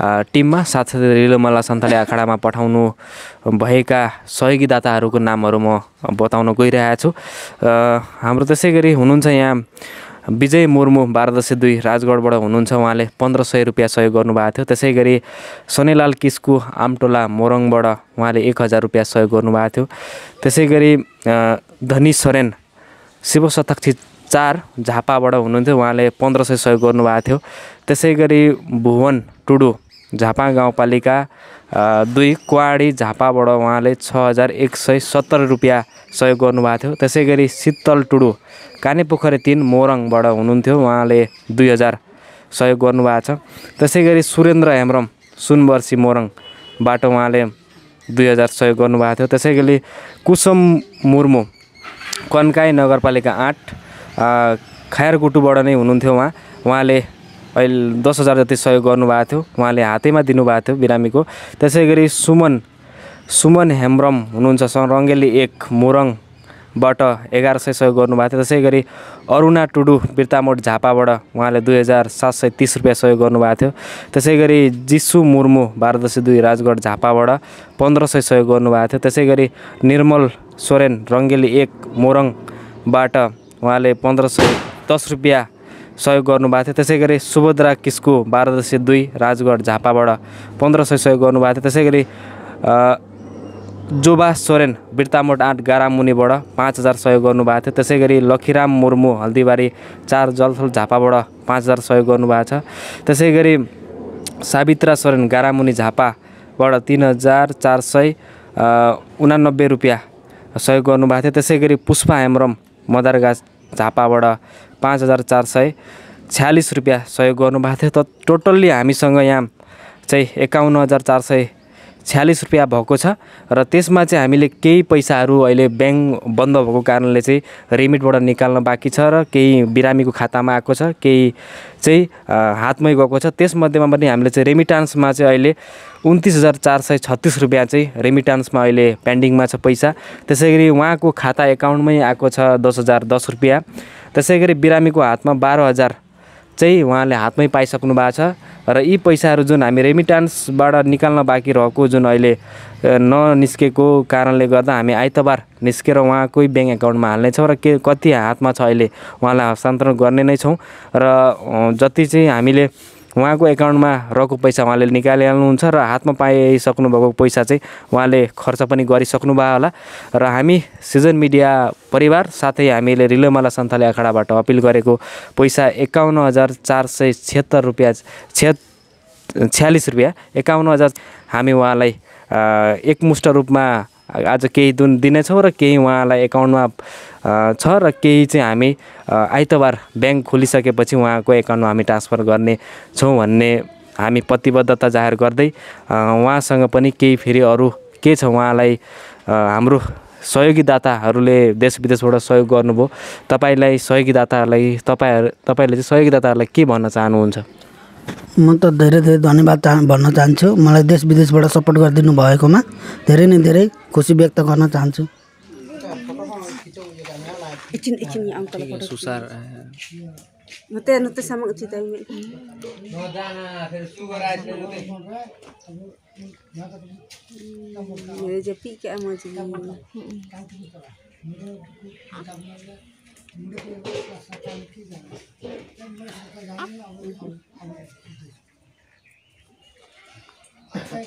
टिममा साथसाथै रिलोमल्ला सन्ताले आखाडामा पठाउनु भएका सहयोगी दाताहरूको नामहरू म बताउन गइरहेको छु हाम्रो त्यसै गरी हुनुहुन्छ यहाँ विजय मुर्मु बाह्र दुई राजगढबाट हुनुहुन्छ उहाँले पन्ध्र सय रुपियाँ सहयोग गर्नुभएको थियो त्यसै गरी सोनेलाल किस्कु आम्टोला मोरङबाट उहाँले एक हजार रुपियाँ सहयोग गर्नुभएको थियो त्यसै गरी धनी सोरेन शिवशतक्षी चार झापाबाट हुनुहुन्थ्यो उहाँले पन्ध्र सय सहयोग गर्नुभएको थियो त्यसै गरी भुवन टुडु झापा गाउँपालिका दुई कुवाडी झापाबाट उहाँले छ हजार एक सय सत्तर रुपियाँ सहयोग गर्नुभएको थियो त्यसै गरी शीतल टुडु कानेपोखरी तिन मोरङबाट हुनुहुन्थ्यो उहाँले दुई हजार सहयोग गर्नुभएको छ त्यसै गरी सुरेन्द्र हेम्रम सुनवर्षी मोरङबाट उहाँले दुई हजार सहयोग गर्नुभएको थियो त्यसै गरी कुसुम मुर्मु कन्काई नगरपालिका आठ खायरकुटुबाट नै हुनुहुन्थ्यो उहाँ उहाँले अहिले दस हजार जति सहयोग गर्नुभएको थियो उहाँले हातैमा दिनुभएको थियो बिरामीको त्यसै गरी सुमन सुमन हेम्ब्रम हुनुहुन्छ रङ्गेली एक मोरङबाट एघार सय सहयोग गर्नुभएको थियो त्यसै गरी अरुणा टुडु बिर्तामोट झापाबाट उहाँले दुई हजार सात सय तिस रुपियाँ सहयोग गर्नुभएको थियो त्यसै गरी जिसु मुर्मु बाह्रदशी दुई राजगढ झापाबाट पन्ध्र सय सहयोग गर्नुभएको थियो त्यसै गरी निर्मल सोरेन रङ्गेली एक मोरङबाट उहाँले पन्ध्र सय दस रुपियाँ सहयोग गर्नुभएको थियो त्यसै गरी सुभद्रा किस्को बाह्र दुई राजगढ झापाबाट पन्ध्र सय सहयोग गर्नुभएको थियो त्यसै गरी जोबा सोरेन बिर्तामोट आठ गारामुनिबाट पाँच हजार सहयोग गर्नुभएको थियो त्यसै गरी लखिराम मुर्मु हल्दीबारी चार जलथल झापाबाट पाँच हजार सहयोग गर्नुभएको छ त्यसै गरी साबित्रा सोरेन गारामुनि झापाबाट तिन हजार चार सय उनानब्बे रुपियाँ सहयोग गर्नुभएको थियो त्यसै गरी पुष्पा हेम्रम मदारगाज झापाबाट पाँच हजार चार सय छ्यालिस रुपियाँ सहयोग गर्नुभएको थियो त टोटल्ली हामीसँग यहाँ चाहिँ एकाउन्न हजार चार सय छ्यालिस रुपियाँ भएको छ र त्यसमा चाहिँ हामीले केही पैसाहरू अहिले ब्याङ्क बन्द भएको कारणले चाहिँ रेमिटबाट निकाल्न बाँकी छ र केही बिरामीको खातामा आएको छ केही चाहिँ हातमै गएको छ त्यसमध्येमा पनि हामीले चाहिँ रेमिटान्समा चाहिँ अहिले उन्तिस हजार चार सय छत्तिस रुपियाँ चाहिँ रेमिटान्समा अहिले पेन्डिङमा छ पैसा त्यसै गरी उहाँको खाता एकाउन्टमै आएको छ दस हजार दस रुपियाँ त्यसै गरी बिरामीको हातमा बाह्र हजार चाहिँ उहाँले हातमै पाइसक्नु भएको छ र यी पैसाहरू जुन हामी रेमिटान्सबाट निकाल्न बाँकी रहेको जुन अहिले ननिस्केको कारणले गर्दा हामी आइतबार निस्केर उहाँकै ब्याङ्क एकाउन्टमा हाल्नेछौँ र के कति हातमा छ अहिले उहाँलाई हस्तान्तरण गर्ने नै छौँ र जति चाहिँ हामीले उहाँको एकाउन्टमा रहेको पैसा उहाँले निकालिहाल्नुहुन्छ र हातमा भएको पैसा चाहिँ उहाँले खर्च पनि गरिसक्नु भयो होला र हामी सिजन मिडिया परिवार साथै हामीले रिलोमाला सन्थाले आखाडाबाट अपिल गरेको पैसा एकाउन्न हजार चार सय छिहत्तर रुपियाँ छ छ्यालिस रुपियाँ एकाउन्न हजार हामी उहाँलाई एकमुष्ट रूपमा आज केही दुन दिनेछौँ र केही उहाँलाई एकाउन्टमा छ र केही चाहिँ हामी आइतबार ब्याङ्क खोलिसकेपछि उहाँको एकाउन्टमा हामी ट्रान्सफर गर्नेछौँ भन्ने हामी प्रतिबद्धता जाहेर गर्दै उहाँसँग पनि केही फेरि अरू के छ उहाँलाई हाम्रो सहयोगी दाताहरूले देश विदेशबाट सहयोग गर्नुभयो तपाईँलाई सहयोगी दाताहरूलाई तपाईँहरू तपाईँले चाहिँ सहयोगी दाताहरूलाई के भन्न चाहनुहुन्छ म त धेरै धेरै धन्यवाद चाह भन्न चाहन्छु मलाई देश विदेशबाट सपोर्ट गरिदिनु भएकोमा धेरै नै धेरै खुसी व्यक्त गर्न चाहन्छु मै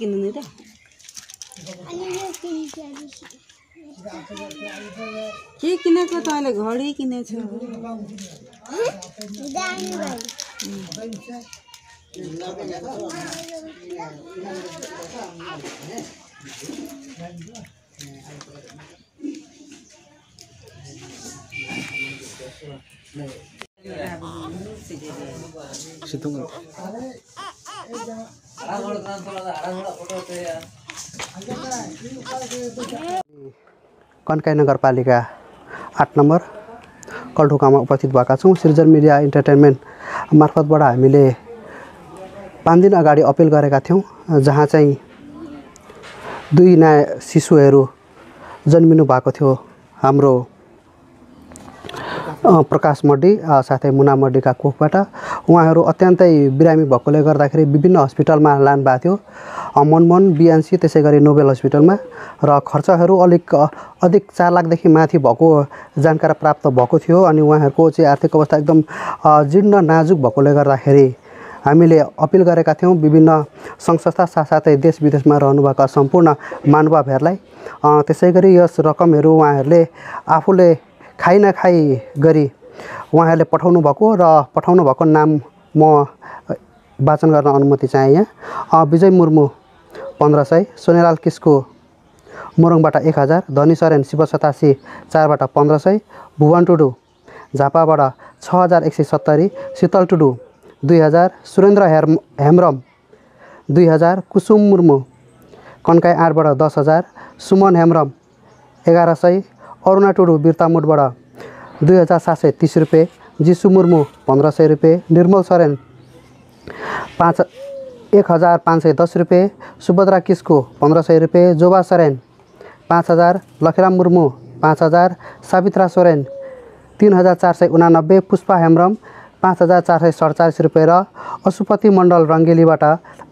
किन्नु नि त के किनेको त अहिले घडी किनेको छु कन्काई नगरपालिका आठ नम्बर कलढुकामा उपस्थित भएका छौँ सृजन मिडिया इन्टरटेन्मेन्ट मार्फतबाट हामीले पाँच दिन अगाडि अपिल गरेका थियौँ जहाँ चाहिँ दुई नयाँ शिशुहरू जन्मिनु भएको थियो हाम्रो प्रकाश मड्डी साथै मुना मड्डीका कोखबाट उहाँहरू अत्यन्तै बिरामी भएकोले गर्दाखेरि विभिन्न हस्पिटलमा लानुभएको थियो मनमोहन बिएनसी त्यसै गरी नोबेल हस्पिटलमा र खर्चहरू अलिक अधिक चार लाखदेखि माथि भएको जानकारी प्राप्त भएको थियो अनि उहाँहरूको चाहिँ आर्थिक अवस्था एकदम जीर्ण नाजुक भएकोले गर्दाखेरि हामीले अपिल गरेका थियौँ विभिन्न सङ्घ संस्था साथसाथै देश विदेशमा रहनुभएका सम्पूर्ण महानुभावहरूलाई त्यसै गरी यस रकमहरू उहाँहरूले आफूले खाइ नखाइ गरी उहाँहरूले पठाउनु भएको र पठाउनु भएको नाम म वाचन गर्न अनुमति चाहेँ यहाँ विजय मुर्मू पन्ध्र सय सोनेलाल किस्को मोरङबाट एक हजार धनी सरेन शिव सतासी चारबाट पन्ध्र सय भुवन टुडु झापाबाट छ हजार एक सय सत्तरी शीतल टुडु दुई हजार सुरेन्द्र हेम हेम्रम दुई हजार कुसुम मुर्मू कन्काई आठबाट दस हजार सुमन हेम्रम एघार सय अरुणा टुडु मोडबाट दुई हजार सात सय तिस रुपियाँ जिसु मुर्मु पन्ध्र सय रुपियाँ निर्मल सरेन पाँच एक हजार पाँच सय दस रुपियाँ सुभद्रा किस्को पन्ध्र सय रुपियाँ जोबा सरेन पाँच हजार लखिराम मुर्मु पाँच हजार सावित्रा सोरेन तिन हजार चार सय उनानब्बे पुष्पा हेम्रम पाँच हजार चार सय सडचालिस रुपियाँ र अशुपति मण्डल रङ्गेलीबाट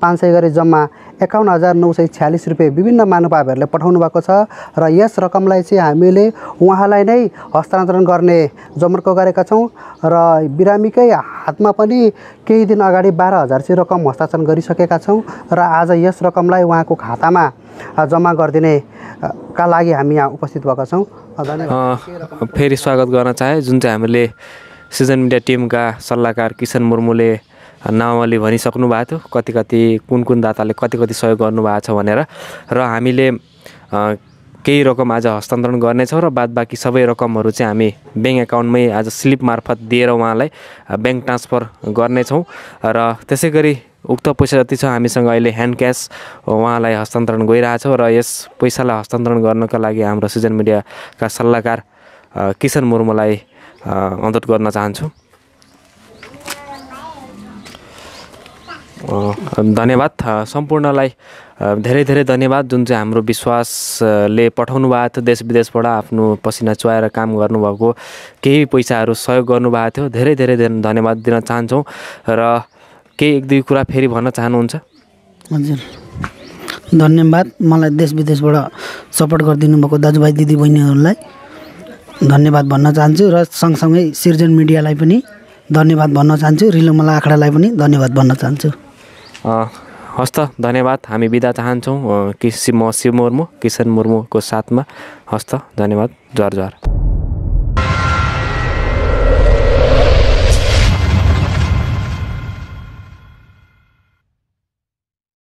पाँच सय गरी जम्मा एकाउन्न हजार नौ सय छ्यालिस रुपियाँ विभिन्न महानुभावहरूले पठाउनु भएको छ र यस रकमलाई चाहिँ हामीले उहाँलाई नै हस्तान्तरण गर्ने जमर्को गरेका छौँ र बिरामीकै हातमा पनि केही दिन अगाडि बाह्र हजार चाहिँ रकम हस्तान्तरण गरिसकेका छौँ र आज यस रकमलाई उहाँको खातामा जम्मा गरिदिने का लागि हामी यहाँ उपस्थित भएका छौँ धन्यवाद फेरि स्वागत गर्न चाहे जुन चाहिँ हामीले सिजन मिडिया टिमका सल्लाहकार किशन मुर्मुले नावली भनिसक्नु भएको थियो कति कति कुन कुन दाताले कति कति सहयोग गर्नुभएको छ भनेर र हामीले केही रकम आज हस्तान्तरण गर्नेछौँ र बाद बाँकी सबै रकमहरू चाहिँ हामी ब्याङ्क एकाउन्टमै आज स्लिप मार्फत दिएर उहाँलाई ब्याङ्क ट्रान्सफर गर्नेछौँ र त्यसै गरी उक्त पैसा जति छ हामीसँग अहिले ह्यान्ड क्यास उहाँलाई हस्तान्तरण गइरहेछ र यस पैसालाई हस्तान्तरण गर्नका लागि हाम्रो सिजन मिडियाका सल्लाहकार किशन मुर्मुलाई अनुरोध गर्न चाहन्छु धन्यवाद सम्पूर्णलाई धेरै धेरै धन्यवाद जुन चाहिँ हाम्रो विश्वासले पठाउनु भएको थियो देश विदेशबाट आफ्नो पसिना चुहाएर काम गर्नुभएको केही पैसाहरू सहयोग गर्नुभएको थियो धेरै धेरै धन्यवाद दिन चाहन्छौँ र केही एक दुई कुरा फेरि भन्न चाहनुहुन्छ हजुर धन्यवाद मलाई देश विदेशबाट सपोर्ट गरिदिनु भएको दाजुभाइ दिदीबहिनीहरूलाई धन्यवाद भन्न चाहन्छु र सँगसँगै सिर्जन मिडियालाई पनि धन्यवाद भन्न चाहन्छु रिलोमला आँखालाई पनि धन्यवाद भन्न चाहन्छु हस् त धन्यवाद हामी बिदा चाहन्छौँ कि म शिव मुर्मु किसन मुर्मुको साथमा त धन्यवाद जर जर